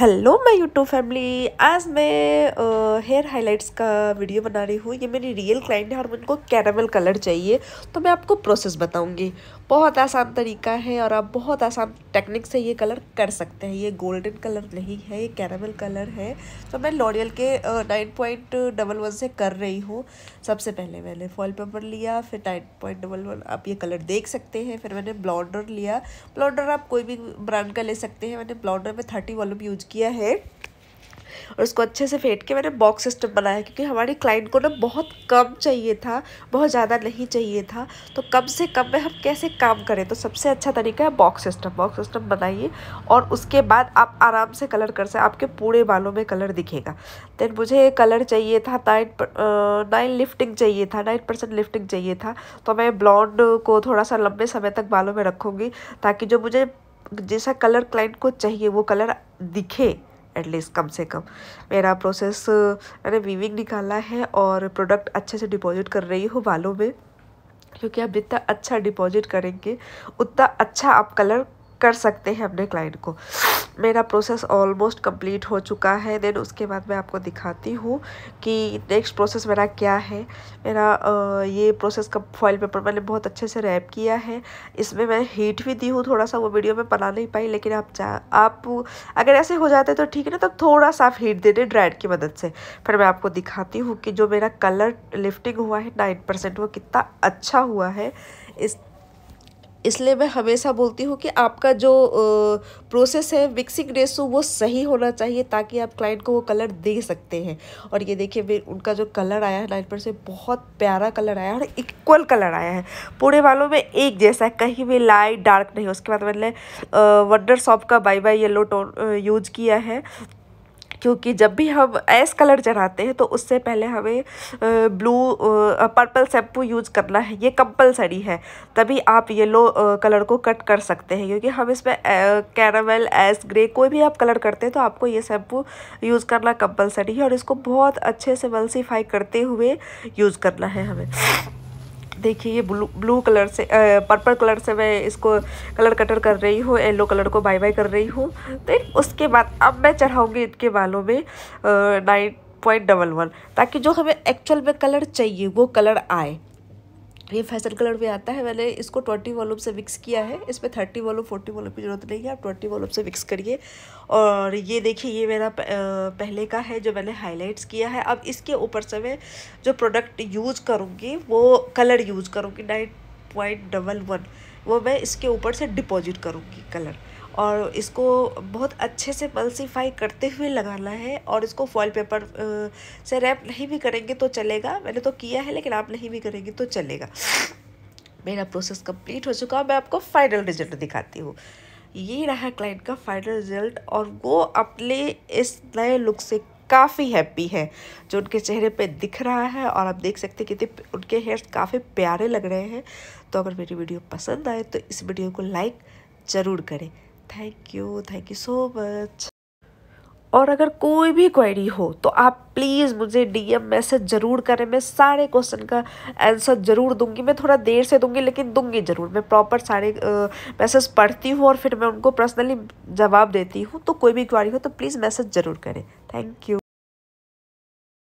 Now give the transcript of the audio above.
hello मैं YouTube family आज मैं हेयर हाइलाइट्स का वीडियो बना रही हूँ ये मेरी रियल क्लाइंट है और मुझको कैरामल कलर चाहिए तो मैं आपको प्रोसेस बताऊँगी बहुत आसान तरीका है और आप बहुत आसान टेक्निक से ये कलर कर सकते हैं ये गोल्डन कलर नहीं है ये कैरामल कलर है तो मैं लॉरियल के नाइन पॉइंट डबल वन से कर रही हूँ सबसे पहले मैंने फॉल पेपर लिया फिर नाइन पॉइंट डबल वन आप ये कलर देख सकते हैं फिर मैंने ब्लाउंडर लिया ब्लाउंडर आप कोई भी ब्रांड का ले सकते हैं मैंने ब्लाउंडर में थर्टी वॉल्यूम यूज किया है और उसको अच्छे से फेंट के मैंने बॉक्स सिस्टम बनाया क्योंकि हमारी क्लाइंट को ना बहुत कम चाहिए था बहुत ज़्यादा नहीं चाहिए था तो कम से कम में हम कैसे काम करें तो सबसे अच्छा तरीका है बॉक्स सिस्टम बॉक्स सिस्टम बनाइए और उसके बाद आप आराम से कलर कर सकते आपके पूरे बालों में कलर दिखेगा देन मुझे कलर चाहिए था नाइन नाइन लिफ्टिंग चाहिए था नाइन परसेंट लिफ्टिंग चाहिए था तो मैं ब्लॉन्ड को थोड़ा सा लंबे समय तक बालों में रखूँगी ताकि जो मुझे जैसा कलर क्लाइंट को चाहिए वो कलर दिखे एटलीस्ट कम से कम मेरा प्रोसेस मैंने वीविंग निकाला है और प्रोडक्ट अच्छे से डिपॉजिट कर रही हूँ बालों में क्योंकि आप जितना अच्छा डिपॉजिट करेंगे उतना अच्छा आप कलर कर सकते हैं अपने क्लाइंट को मेरा प्रोसेस ऑलमोस्ट कंप्लीट हो चुका है देन उसके बाद मैं आपको दिखाती हूँ कि नेक्स्ट प्रोसेस मेरा क्या है मेरा ये प्रोसेस का फॉइल पेपर मैंने बहुत अच्छे से रैप किया है इसमें मैं हीट भी दी हूँ थोड़ा सा वो वीडियो में बना नहीं पाई लेकिन आप चाह आप अगर ऐसे हो जाते तो ठीक है ना तो थोड़ा सा आप हीट दे दें ड्राइड की मदद से फिर मैं आपको दिखाती हूँ कि जो मेरा कलर लिफ्टिंग हुआ है नाइन परसेंट वो कितना अच्छा हुआ है इस इसलिए मैं हमेशा बोलती हूँ कि आपका जो प्रोसेस है मिक्सिंग रेसो वो सही होना चाहिए ताकि आप क्लाइंट को वो कलर दे सकते हैं और ये देखिए मेरे उनका जो कलर आया है नाइन से बहुत प्यारा कलर आया है और इक्वल कलर आया है पूरे वालों में एक जैसा है कहीं भी लाइट डार्क नहीं उसके बाद मैंने वंडर शॉप का बाई बाई येलो टोन यूज किया है क्योंकि जब भी हम ऐस कलर चढ़ाते हैं तो उससे पहले हमें ब्लू पर्पल शैम्पू यूज़ करना है ये कंपलसरी है तभी आप येलो कलर को कट कर सकते हैं क्योंकि हम इसमें कैरावेल एस ग्रे कोई भी आप कलर करते हैं तो आपको ये शैम्पू यूज़ करना कंपलसरी है और इसको बहुत अच्छे से वल्सीफाई करते हुए यूज़ करना है हमें देखिए ये ब्लू ब्लू कलर से पर्पल कलर से मैं इसको कलर कटर कर रही हूँ येलो कलर को बाई बाई कर रही हूँ तो उसके बाद अब मैं चढ़ाऊँगी इनके बालों में नाइन पॉइंट डबल वन ताकि जो हमें एक्चुअल में कलर चाहिए वो कलर आए ये फैसल कलर में आता है मैंने इसको ट्वेंटी वॉलूम से विक्स किया है इसमें थर्टी वॉलूम फोर्टी वॉलूम की जरूरत नहीं है आप ट्वेंटी वॉलूम से विक्स करिए और ये देखिए ये मेरा पहले का है जो मैंने हाईलाइट्स किया है अब इसके ऊपर से मैं जो प्रोडक्ट यूज़ करूँगी वो कलर यूज़ करूँगी नाइन पॉइंट डबल वन वो मैं इसके ऊपर से डिपॉजिट करूँगी कलर और इसको बहुत अच्छे से पल्सीफाई करते हुए लगाना है और इसको फॉल पेपर से रैप नहीं भी करेंगे तो चलेगा मैंने तो किया है लेकिन आप नहीं भी करेंगे तो चलेगा मेरा प्रोसेस कंप्लीट हो चुका मैं आपको फाइनल रिजल्ट दिखाती हूँ ये रहा क्लाइंट का फाइनल रिजल्ट और वो अपने इस नए लुक से काफ़ी हैप्पी है जो उनके चेहरे पे दिख रहा है और आप देख सकते हैं कितने उनके हेयर्स काफ़ी प्यारे लग रहे हैं तो अगर मेरी वीडियो पसंद आए तो इस वीडियो को लाइक ज़रूर करें thank you thank you so much और अगर कोई भी क्वेरी हो तो आप प्लीज़ मुझे डीएम मैसेज ज़रूर करें मैं सारे क्वेश्चन का आंसर ज़रूर दूंगी मैं थोड़ा देर से दूंगी लेकिन दूंगी ज़रूर मैं प्रॉपर सारे मैसेज पढ़ती हूँ और फिर मैं उनको पर्सनली जवाब देती हूँ तो कोई भी क्वेरी हो तो प्लीज़ मैसेज ज़रूर करें थैंक यू